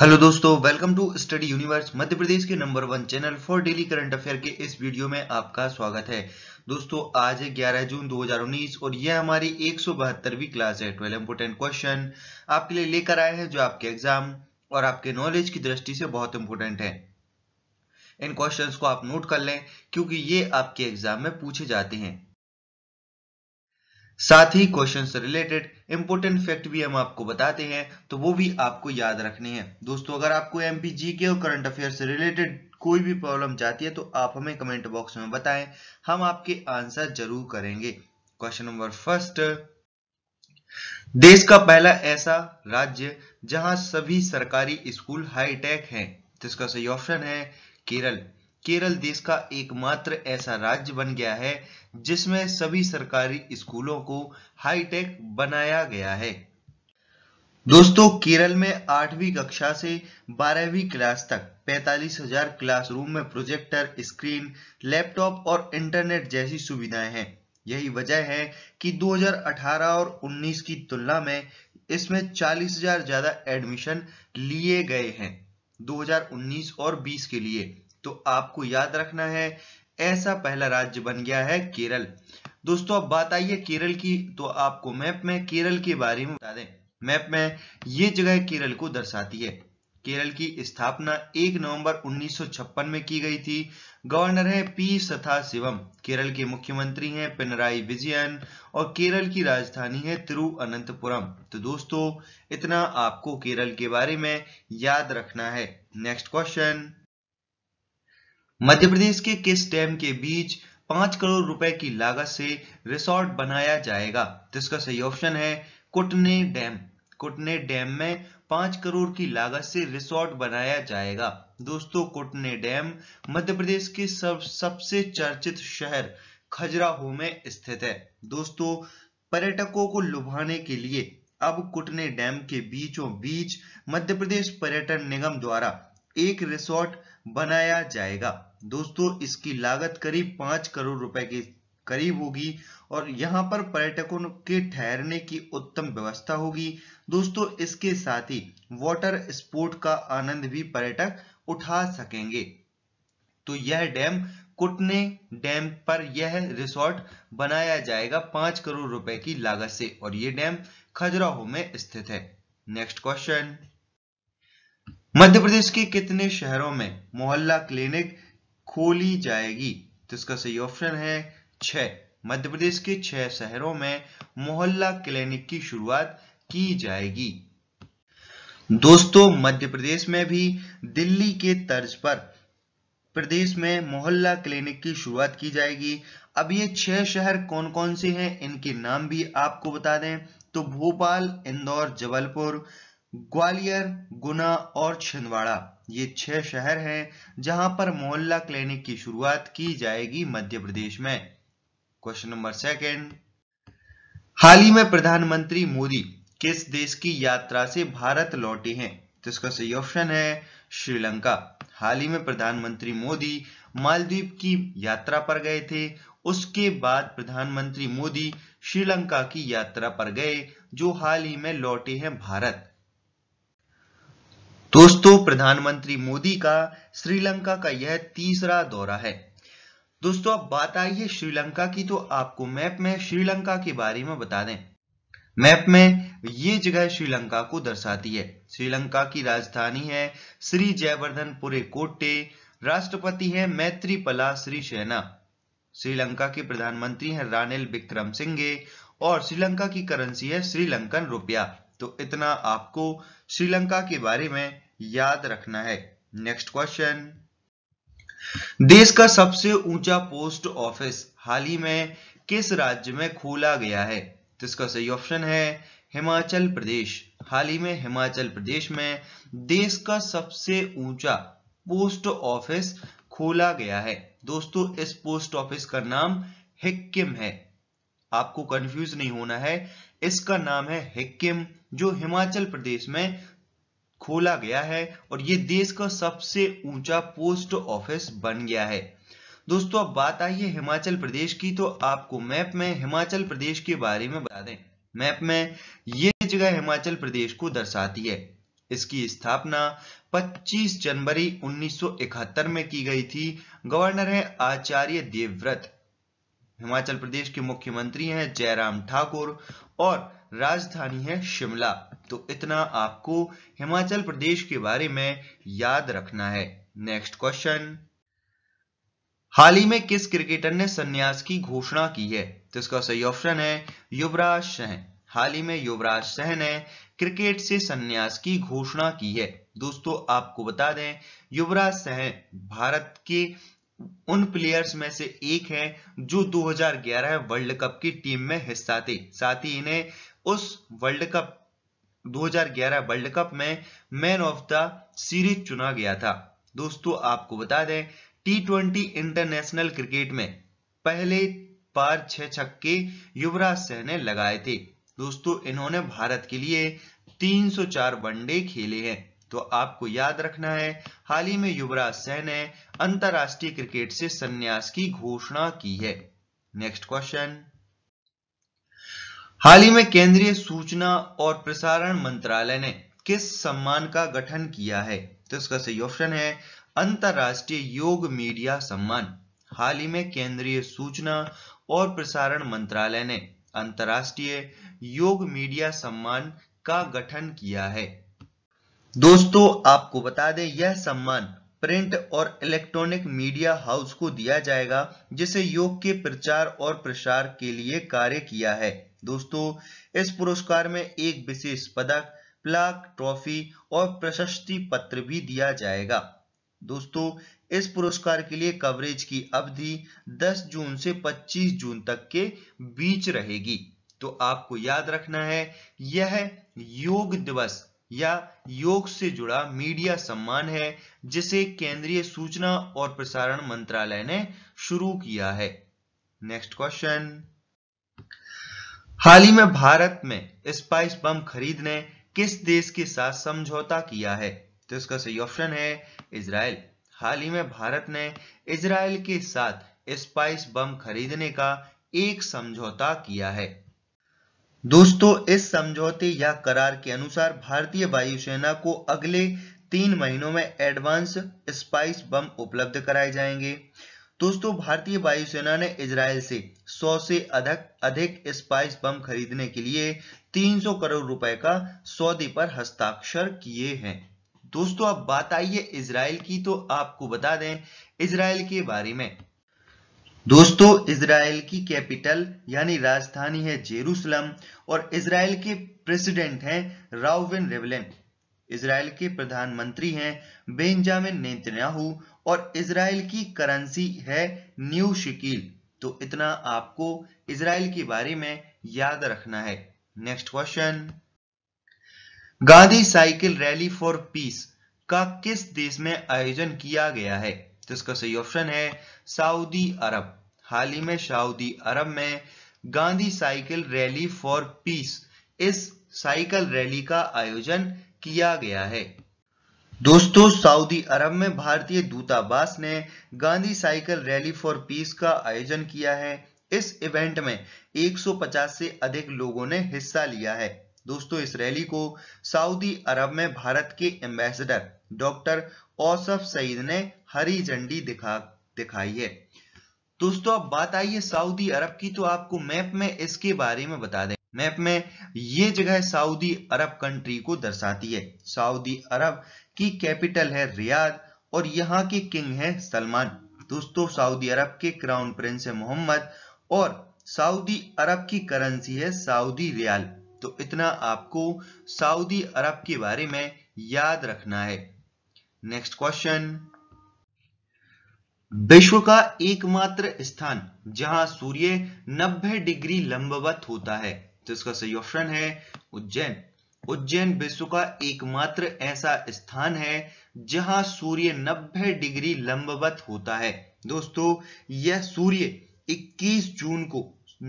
hello दोस्तों welcome to study universe Madhya Pradesh के number one channel for daily current affair के इस वीडियो में आपका स्वागत है दोस्तों आज है 11 जून 2019 और यह हमारी एक सौ क्लास है ट्वेल्व इंपोर्टेंट क्वेश्चन आपके लिए लेकर आए हैं जो आपके एग्जाम और आपके नॉलेज की दृष्टि से बहुत इंपोर्टेंट है इन क्वेश्चन को आप नोट कर लें क्योंकि ये आपके एग्जाम में पूछे जाते हैं साथ ही क्वेश्चन से रिलेटेड इंपॉर्टेंट फैक्ट भी हम आपको बताते हैं तो वो भी आपको याद रखने हैं दोस्तों अगर आपको एम के और करंट अफेयर से रिलेटेड कोई भी प्रॉब्लम जाती है तो आप हमें कमेंट बॉक्स में बताएं हम आपके आंसर जरूर करेंगे क्वेश्चन नंबर फर्स्ट देश का पहला ऐसा राज्य जहां सभी सरकारी स्कूल हाईटेक है तो इसका सही ऑप्शन है केरल केरल देश का एकमात्र ऐसा राज्य बन गया है जिसमें सभी सरकारी स्कूलों को हाईटेक बनाया गया है दोस्तों केरल में आठवीं कक्षा से बारहवीं क्लास तक 45,000 हजार क्लासरूम में प्रोजेक्टर स्क्रीन लैपटॉप और इंटरनेट जैसी सुविधाएं हैं यही वजह है कि 2018 और 19 की तुलना में इसमें 40,000 ज्यादा एडमिशन लिए गए हैं 2019 और 20 के लिए तो आपको याद रखना है ऐसा पहला राज्य बन गया है केरल दोस्तों अब बात आई है केरल की तो आपको मैप में केरल के बारे में बता दें मैप में ये जगह केरल को दर्शाती है केरल की स्थापना 1 नवंबर 1956 में की गई थी गवर्नर है पी सथा शिवम केरल के मुख्यमंत्री हैं पिनराई विजयन और केरल की राजधानी है तिरुअनंतपुरम तो दोस्तों इतना आपको केरल के बारे में याद रखना है नेक्स्ट क्वेश्चन मध्य प्रदेश के किस डैम के बीच पांच करोड़ रुपए की लागत से रिसोर्ट बनाया जाएगा तो इसका सही ऑप्शन है कुटने डैम कुटने डैम में पांच करोड़ की लागत से रिसोर्ट बनाया जाएगा दोस्तों कुटने डैम मध्य प्रदेश के सब सबसे चर्चित शहर खजुराहो में स्थित है दोस्तों पर्यटकों को लुभाने के लिए अब कुटने डैम के बीचों बीच मध्य प्रदेश पर्यटन निगम द्वारा एक रिसोर्ट बनाया जाएगा दोस्तों इसकी लागत करीब पांच करोड़ रुपए के करीब होगी और यहां पर पर्यटकों के ठहरने की उत्तम व्यवस्था होगी दोस्तों इसके साथ ही वाटर स्पोर्ट का आनंद भी पर्यटक उठा सकेंगे तो यह डैम कुटने डैम पर यह रिसोर्ट बनाया जाएगा पांच करोड़ रुपए की लागत से और यह डैम खजुराहो में स्थित है नेक्स्ट क्वेश्चन मध्य प्रदेश के कितने शहरों में मोहल्ला क्लिनिक खोली जाएगी तो इसका सही ऑप्शन है छ मध्य प्रदेश के छह शहरों में मोहल्ला क्लिनिक की शुरुआत की जाएगी दोस्तों मध्य प्रदेश में भी दिल्ली के तर्ज पर प्रदेश में मोहल्ला क्लिनिक की शुरुआत की जाएगी अब ये छह शहर कौन कौन से हैं इनके नाम भी आपको बता दें तो भोपाल इंदौर जबलपुर ग्वालियर गुना और छिंदवाड़ा ये छह शहर हैं जहां पर मोहल्ला क्लिनिक की शुरुआत की जाएगी मध्य प्रदेश में क्वेश्चन नंबर सेकंड हाल ही में प्रधानमंत्री मोदी किस देश की यात्रा से भारत लौटे हैं तो इसका सही ऑप्शन है श्रीलंका हाल ही में प्रधानमंत्री मोदी मालदीव की यात्रा पर गए थे उसके बाद प्रधानमंत्री मोदी श्रीलंका की यात्रा पर गए जो हाल ही में लौटे हैं भारत दोस्तों प्रधानमंत्री मोदी का श्रीलंका का यह तीसरा दौरा है दोस्तों अब बात आई है श्रीलंका की तो आपको मैप में श्रीलंका के बारे में बता दें मैप में ये जगह श्रीलंका को दर्शाती है श्रीलंका की राजधानी है श्री जयवर्धन पुरे कोटे राष्ट्रपति है मैत्रीपला श्री सेना श्रीलंका के प्रधानमंत्री हैं रानिल विक्रम सिंघे और श्रीलंका की करेंसी है श्रीलंकन रुपया तो इतना आपको श्रीलंका के बारे में याद रखना है नेक्स्ट क्वेश्चन देश का सबसे ऊंचा पोस्ट ऑफिस हाल ही में किस राज्य में खोला गया है तो इसका सही ऑप्शन है हिमाचल प्रदेश हाल ही में हिमाचल प्रदेश में देश का सबसे ऊंचा पोस्ट ऑफिस खोला गया है दोस्तों इस पोस्ट ऑफिस का नाम हिक्किम है आपको कंफ्यूज नहीं होना है इसका नाम है हिक्किम जो हिमाचल प्रदेश में खोला गया है और ये देश का सबसे ऊंचा पोस्ट ऑफिस बन गया है दोस्तों अब बात आई है हिमाचल प्रदेश की तो आपको मैप में हिमाचल प्रदेश के बारे में बता दें मैप में ये जगह हिमाचल प्रदेश को दर्शाती है इसकी स्थापना 25 जनवरी 1971 में की गई थी गवर्नर है आचार्य देवव्रत हिमाचल प्रदेश के मुख्यमंत्री हैं जयराम ठाकुर और राजधानी है शिमला तो इतना आपको हिमाचल प्रदेश के बारे में याद रखना है नेक्स्ट क्वेश्चन हाल ही में किस क्रिकेटर ने संन्यास की घोषणा की है तो इसका सही ऑप्शन है युवराज सह हाल ही में युवराज सह ने क्रिकेट से संन्यास की घोषणा की है दोस्तों आपको बता दें युवराज सह भारत के उन प्लेयर्स में से एक हैं जो 2011 वर्ल्ड कप की टीम में हिस्सा थे साथ ही इन्हें उस वर्ल्ड कप 2011 वर्ल्ड कप में मैन ऑफ द सीरीज चुना गया था दोस्तों आपको बता दें टी इंटरनेशनल क्रिकेट में पहले पार छह छक्के युवराज सिंह ने लगाए थे दोस्तों इन्होंने भारत के लिए 304 वनडे खेले हैं तो आपको याद रखना है हाल ही में युवराज सिंह ने अंतरराष्ट्रीय क्रिकेट से संन्यास की घोषणा की है नेक्स्ट क्वेश्चन हाल ही में केंद्रीय सूचना और प्रसारण मंत्रालय ने किस सम्मान का गठन किया है तो इसका सही ऑप्शन है अंतरराष्ट्रीय योग मीडिया सम्मान हाल ही में केंद्रीय सूचना और प्रसारण मंत्रालय ने अंतरराष्ट्रीय योग मीडिया सम्मान का गठन किया है दोस्तों आपको बता दें यह सम्मान प्रिंट और इलेक्ट्रॉनिक मीडिया हाउस को दिया जाएगा जिसे योग के प्रचार और प्रसार के लिए कार्य किया है दोस्तों इस पुरस्कार में एक विशेष पदक प्लाक ट्रॉफी और प्रशस्ति पत्र भी दिया जाएगा दोस्तों इस पुरस्कार के लिए कवरेज की अवधि 10 जून से 25 जून तक के बीच रहेगी तो आपको याद रखना है यह योग दिवस या योग से जुड़ा मीडिया सम्मान है जिसे केंद्रीय सूचना और प्रसारण मंत्रालय ने शुरू किया है नेक्स्ट क्वेश्चन हाल ही में भारत में स्पाइस बम खरीदने किस देश के साथ समझौता किया है तो इसका सही ऑप्शन है इसराइल हाल ही में भारत ने इसराइल के साथ स्पाइस बम खरीदने का एक समझौता किया है दोस्तों इस समझौते या करार के अनुसार भारतीय वायुसेना को अगले तीन महीनों में एडवांस स्पाइस बम उपलब्ध कराए जाएंगे दोस्तों भारतीय वायुसेना ने इसराइल से 100 से अधिक अधिक स्पाइस बम खरीदने के लिए 300 करोड़ रुपए का सौदे पर हस्ताक्षर किए हैं दोस्तों अब बात आई है इसराइल की तो आपको बता दें इसराइल के बारे में दोस्तों इसराइल की कैपिटल यानी राजधानी है जेरूसलम और इसराइल के प्रेसिडेंट हैं राउविन रेवलेन इसराइल के प्रधानमंत्री हैं बेंजामिन नेतन्याहू और इसराइल की करेंसी है न्यू शिकील तो इतना आपको इसराइल के बारे में याद रखना है next question Gandhi cycle rally for peace का किस देश में आयोजन किया गया है तो इसका सही ऑप्शन है सऊदी अरब हाल ही में सऊदी अरब में Gandhi cycle rally for peace इस साइकिल रैली का आयोजन किया गया है दोस्तों सऊदी अरब में भारतीय दूतावास ने Gandhi cycle rally for peace का आयोजन किया है इस इवेंट में 150 से अधिक लोगों ने हिस्सा लिया है दोस्तों इस रैली को सऊदी अरब में भारत के एम्बेसडर डॉक्टर औसफ सईद ने हरी झंडी दिखा दिखाई है दोस्तों अब बात आई है सऊदी अरब की तो आपको मैप में इसके बारे में बता दें मैप में ये जगह सऊदी अरब कंट्री को दर्शाती है सऊदी अरब की कैपिटल है रियाद और यहाँ के किंग है सलमान दोस्तों सऊदी अरब के क्राउन प्रिंस है मोहम्मद और सऊदी अरब की करेंसी है सऊदी रियाल तो इतना आपको सऊदी अरब के बारे में याद रखना है नेक्स्ट क्वेश्चन विश्व का एकमात्र स्थान जहां सूर्य 90 डिग्री लंबवत होता है तो इसका सही ऑप्शन है उज्जैन उज्जैन विश्व का एकमात्र ऐसा स्थान है जहां सूर्य 90 डिग्री लंबवत होता है दोस्तों यह सूर्य 21 जून को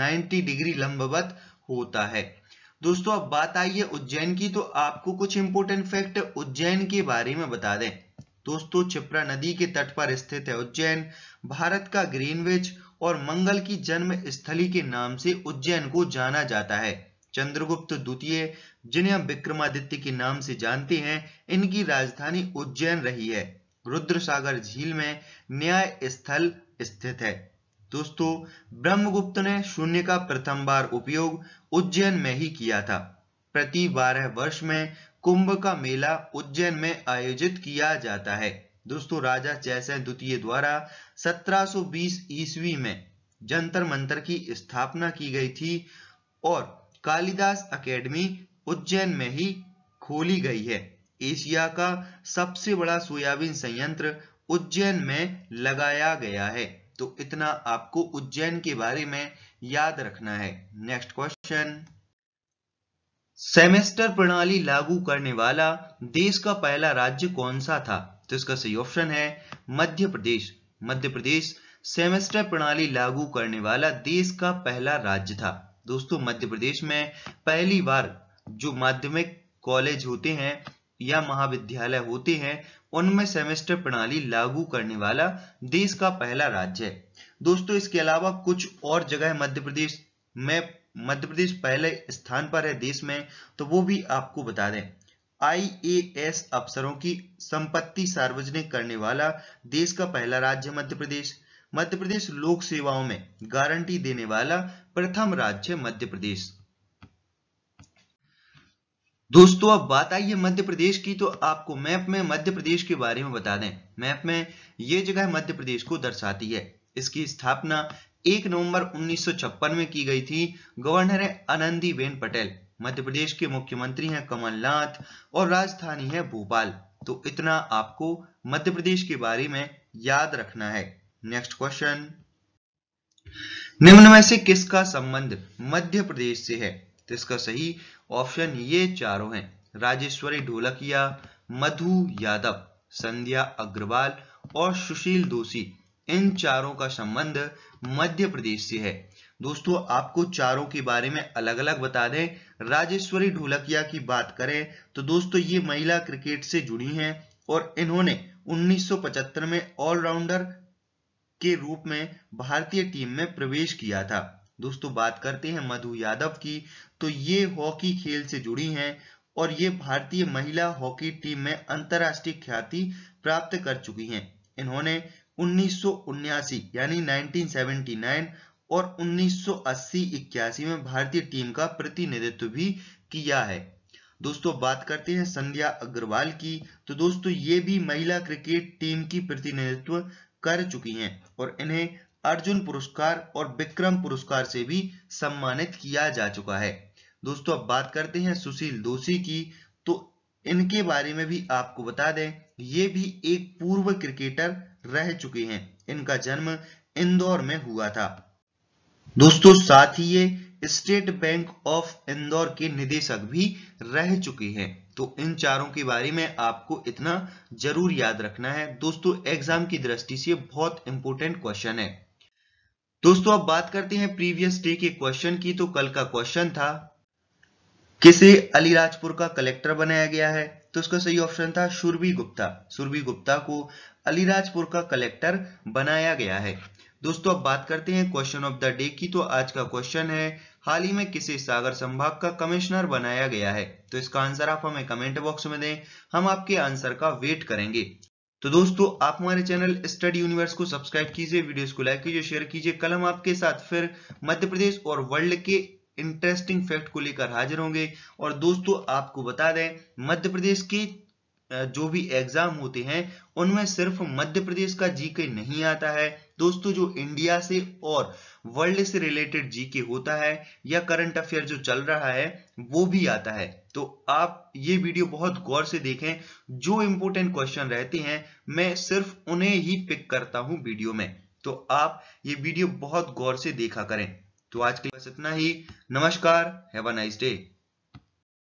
90 डिग्री लंबवत होता है दोस्तों अब बात आई है उज्जैन की तो आपको कुछ इंपोर्टेंट फैक्ट उज्जैन के बारे में बता दें दोस्तों छिप्रा नदी के तट पर स्थित है उज्जैन भारत का ग्रीनविच और मंगल की जन्म स्थली के नाम से उज्जैन को जाना जाता है चंद्रगुप्त द्वितीय जिन्हें हम विक्रमादित्य के नाम से जानते हैं इनकी राजधानी उज्जैन रही है रुद्र सागर झील में न्याय स्थल स्थित है दोस्तों ब्रह्मगुप्त ने शून्य का प्रथम बार उपयोग उज्जैन में ही किया था प्रति बारह वर्ष में कुंभ का मेला उज्जैन में आयोजित किया जाता है दोस्तों राजा जयसैन द्वितीय द्वारा 1720 ईस्वी में जंतर मंतर की स्थापना की गई थी और कालिदास अकेडमी उज्जैन में ही खोली गई है एशिया का सबसे बड़ा सोयाबीन संयंत्र उज्जैन में लगाया गया है तो इतना आपको उज्जैन के बारे में याद रखना है नेक्स्ट क्वेश्चन सेमेस्टर प्रणाली लागू करने वाला देश का पहला राज्य कौन सा था तो इसका सही ऑप्शन है मध्य प्रदेश मध्य प्रदेश सेमेस्टर प्रणाली लागू करने वाला देश का पहला राज्य था दोस्तों मध्य प्रदेश में पहली बार जो माध्यमिक कॉलेज होते हैं या महाविद्यालय होते हैं उनमें सेमेस्टर प्रणाली लागू करने वाला देश का पहला राज्य है दोस्तों इसके अलावा कुछ और जगह मध्य प्रदेश में मध्य प्रदेश पहले स्थान पर है देश में तो वो भी आपको बता दें आईएएस अफसरों की संपत्ति सार्वजनिक करने वाला देश का पहला राज्य मध्य प्रदेश मध्य प्रदेश लोक सेवाओं में गारंटी देने वाला प्रथम राज्य मध्य प्रदेश दोस्तों अब बात आई है मध्य प्रदेश की तो आपको मैप में मध्य प्रदेश के बारे में बता दें मैप में ये जगह मध्य प्रदेश को दर्शाती है इसकी स्थापना 1 नवंबर 1956 में की गई थी गवर्नर है बेन पटेल मध्य प्रदेश के मुख्यमंत्री हैं कमलनाथ और राजधानी है भोपाल तो इतना आपको मध्य प्रदेश के बारे में याद रखना है नेक्स्ट क्वेश्चन निम्न में से किसका संबंध मध्य प्रदेश से है तो इसका सही ऑप्शन ये चारों हैं राजेश्वरी ढोलकिया मधु यादव संध्या अग्रवाल और सुशील दोषी इन चारों का संबंध मध्य प्रदेश से है दोस्तों आपको चारों के बारे में अलग अलग बता दें राजेश्वरी ढोलकिया की बात करें तो दोस्तों ये महिला क्रिकेट से जुड़ी हैं और इन्होंने 1975 में ऑलराउंडर के रूप में भारतीय टीम में प्रवेश किया था दोस्तों बात करते हैं मधु यादव की तो ये हॉकी खेल से जुड़ी हैं और ये भारतीय महिला हॉकी टीम में अंतरराष्ट्रीय ख्याति प्राप्त कर चुकी हैं इन्होंने उन्नीस यानी 1979 और 1980-81 में भारतीय टीम का प्रतिनिधित्व भी किया है दोस्तों बात करते हैं संध्या अग्रवाल की तो दोस्तों ये भी महिला क्रिकेट टीम की प्रतिनिधित्व कर चुकी हैं और इन्हें अर्जुन पुरस्कार और विक्रम पुरस्कार से भी सम्मानित किया जा चुका है दोस्तों अब बात करते हैं सुशील दोषी की तो इनके बारे में भी आपको बता दें ये भी एक पूर्व क्रिकेटर रह चुके हैं इनका जन्म इंदौर में हुआ था दोस्तों साथ ही ये स्टेट बैंक ऑफ इंदौर के निदेशक भी रह चुके हैं तो इन चारों के बारे में आपको इतना जरूर याद रखना है दोस्तों एग्जाम की दृष्टि से बहुत इंपॉर्टेंट क्वेश्चन है दोस्तों अब बात करते हैं प्रीवियस डे के क्वेश्चन की तो कल का क्वेश्चन था किसे अलीराजपुर का कलेक्टर बनाया गया है तो उसका सही ऑप्शन था सुरभि गुप्ता सुरभि गुप्ता को अलीराजपुर का कलेक्टर बनाया गया है दोस्तों अब बात करते हैं क्वेश्चन ऑफ द डे की तो आज का क्वेश्चन है हाल ही में किसे सागर संभाग का कमिश्नर बनाया गया है तो इसका आंसर आप हमें कमेंट बॉक्स में दें हम आपके आंसर का वेट करेंगे तो दोस्तों आप हमारे चैनल स्टडी यूनिवर्स को सब्सक्राइब कीजिए वीडियोस को लाइक कीजिए शेयर कीजिए कल हम आपके साथ फिर मध्य प्रदेश और वर्ल्ड के इंटरेस्टिंग फैक्ट को लेकर हाजिर होंगे और दोस्तों आपको बता दें मध्य प्रदेश के जो भी एग्जाम होते हैं उनमें सिर्फ मध्य प्रदेश का जीके नहीं आता है दोस्तों जो इंडिया से और वर्ल्ड से रिलेटेड जीके होता है या करंट अफेयर जो चल रहा है वो भी आता है तो आप ये वीडियो बहुत गौर से देखें जो इंपोर्टेंट क्वेश्चन रहते हैं मैं सिर्फ उन्हें ही पिक करता हूं वीडियो में तो आप ये वीडियो बहुत गौर से देखा करें तो आज के लिए बस इतना ही नमस्कार हैव अ नाइस डे